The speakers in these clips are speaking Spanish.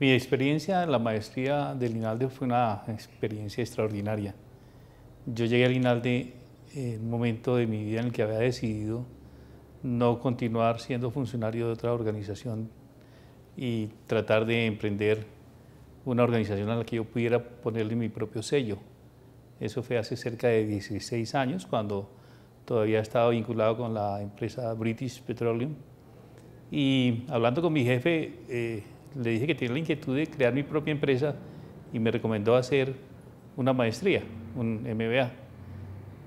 Mi experiencia en la maestría del INALDE fue una experiencia extraordinaria. Yo llegué al INALDE en un momento de mi vida en el que había decidido no continuar siendo funcionario de otra organización y tratar de emprender una organización a la que yo pudiera ponerle mi propio sello. Eso fue hace cerca de 16 años, cuando todavía estaba vinculado con la empresa British Petroleum. Y hablando con mi jefe, eh, le dije que tenía la inquietud de crear mi propia empresa y me recomendó hacer una maestría, un MBA.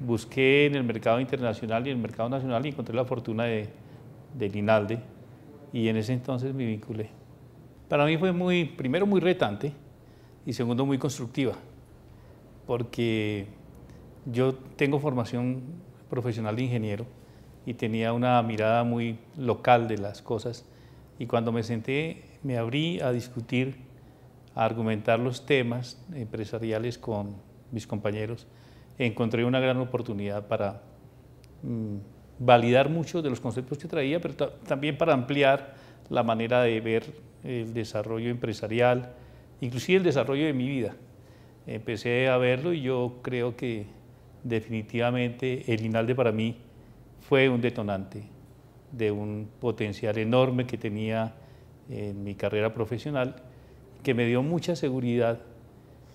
Busqué en el mercado internacional y en el mercado nacional y encontré la fortuna de, de Linalde y en ese entonces me vinculé. Para mí fue muy, primero muy retante y segundo muy constructiva, porque yo tengo formación profesional de ingeniero y tenía una mirada muy local de las cosas y cuando me senté, me abrí a discutir, a argumentar los temas empresariales con mis compañeros. Encontré una gran oportunidad para mm, validar mucho de los conceptos que traía, pero también para ampliar la manera de ver el desarrollo empresarial, inclusive el desarrollo de mi vida. Empecé a verlo y yo creo que definitivamente el INALDE para mí fue un detonante de un potencial enorme que tenía en eh, mi carrera profesional, que me dio mucha seguridad,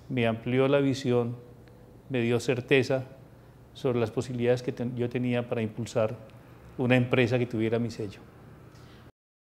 me amplió la visión, me dio certeza sobre las posibilidades que yo tenía para impulsar una empresa que tuviera mi sello.